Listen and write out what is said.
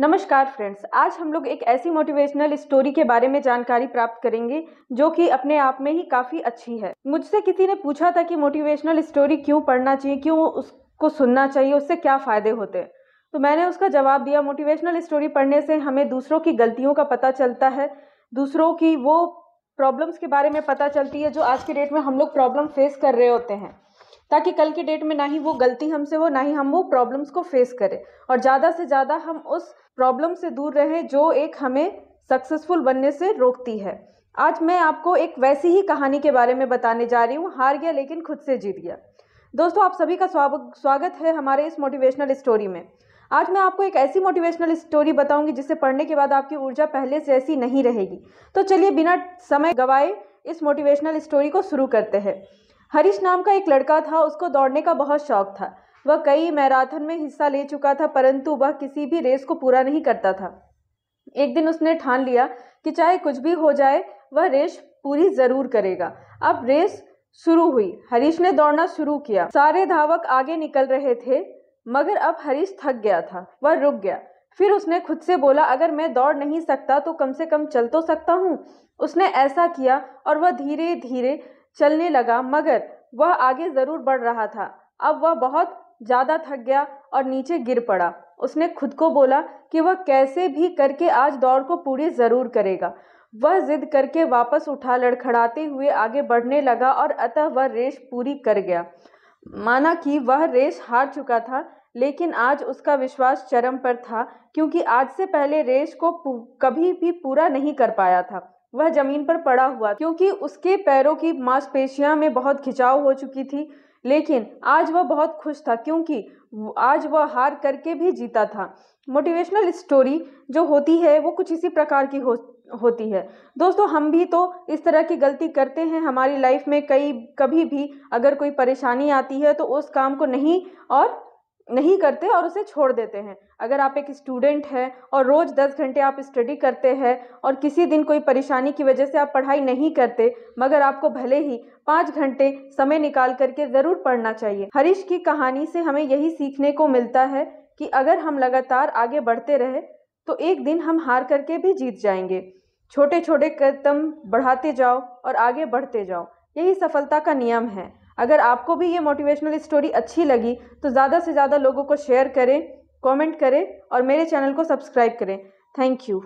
नमस्कार फ्रेंड्स आज हम लोग एक ऐसी मोटिवेशनल स्टोरी के बारे में जानकारी प्राप्त करेंगे जो कि अपने आप में ही काफ़ी अच्छी है मुझसे किसी ने पूछा था कि मोटिवेशनल स्टोरी क्यों पढ़ना चाहिए क्यों उसको सुनना चाहिए उससे क्या फ़ायदे होते हैं तो मैंने उसका जवाब दिया मोटिवेशनल स्टोरी पढ़ने से हमें दूसरों की गलतियों का पता चलता है दूसरों की वो प्रॉब्लम्स के बारे में पता चलती है जो आज के डेट में हम लोग प्रॉब्लम फेस कर रहे होते हैं ताकि कल की डेट में ना ही वो गलती हमसे हो ना ही हम वो प्रॉब्लम्स को फेस करें और ज़्यादा से ज़्यादा हम उस प्रॉब्लम से दूर रहें जो एक हमें सक्सेसफुल बनने से रोकती है आज मैं आपको एक वैसी ही कहानी के बारे में बताने जा रही हूँ हार गया लेकिन खुद से जीत गया दोस्तों आप सभी का स्वागत है हमारे इस मोटिवेशनल स्टोरी में आज मैं आपको एक ऐसी मोटिवेशनल स्टोरी बताऊंगी जिसे पढ़ने के बाद आपकी ऊर्जा पहले से ऐसी नहीं रहेगी तो चलिए बिना समय गवाए इस मोटिवेशनल स्टोरी को शुरू करते हैं हरीश नाम का एक लड़का था उसको दौड़ने का बहुत शौक था वह कई मैराथन में हिस्सा ले चुका था परंतु वह किसी भी रेस को पूरा नहीं करता था एक दिन उसने ठान लिया कि चाहे कुछ भी हो जाए वह रेस पूरी जरूर करेगा अब रेस शुरू हुई हरीश ने दौड़ना शुरू किया सारे धावक आगे निकल रहे थे मगर अब हरीश थक गया था वह रुक गया फिर उसने खुद से बोला अगर मैं दौड़ नहीं सकता तो कम से कम चल तो सकता हूँ उसने ऐसा किया और वह धीरे धीरे चलने लगा मगर वह आगे ज़रूर बढ़ रहा था अब वह बहुत ज़्यादा थक गया और नीचे गिर पड़ा उसने खुद को बोला कि वह कैसे भी करके आज दौड़ को पूरी ज़रूर करेगा वह जिद करके वापस उठा लड़खड़ाते हुए आगे बढ़ने लगा और अतः वह रेस पूरी कर गया माना कि वह रेस हार चुका था लेकिन आज उसका विश्वास चरम पर था क्योंकि आज से पहले रेस को कभी भी पूरा नहीं कर पाया था वह जमीन पर पड़ा हुआ क्योंकि उसके पैरों की मांसपेशियां में बहुत खिंचाव हो चुकी थी लेकिन आज वह बहुत खुश था क्योंकि आज वह हार करके भी जीता था मोटिवेशनल स्टोरी जो होती है वो कुछ इसी प्रकार की हो होती है दोस्तों हम भी तो इस तरह की गलती करते हैं हमारी लाइफ में कई कभी भी अगर कोई परेशानी आती है तो उस काम को नहीं और नहीं करते और उसे छोड़ देते हैं अगर आप एक स्टूडेंट हैं और रोज़ दस घंटे आप स्टडी करते हैं और किसी दिन कोई परेशानी की वजह से आप पढ़ाई नहीं करते मगर आपको भले ही पाँच घंटे समय निकाल करके ज़रूर पढ़ना चाहिए हरीश की कहानी से हमें यही सीखने को मिलता है कि अगर हम लगातार आगे बढ़ते रहे तो एक दिन हम हार करके भी जीत जाएंगे छोटे छोटे कदम बढ़ाते जाओ और आगे बढ़ते जाओ यही सफलता का नियम है अगर आपको भी ये मोटिवेशनल स्टोरी अच्छी लगी तो ज़्यादा से ज़्यादा लोगों को शेयर करें कमेंट करें और मेरे चैनल को सब्सक्राइब करें थैंक यू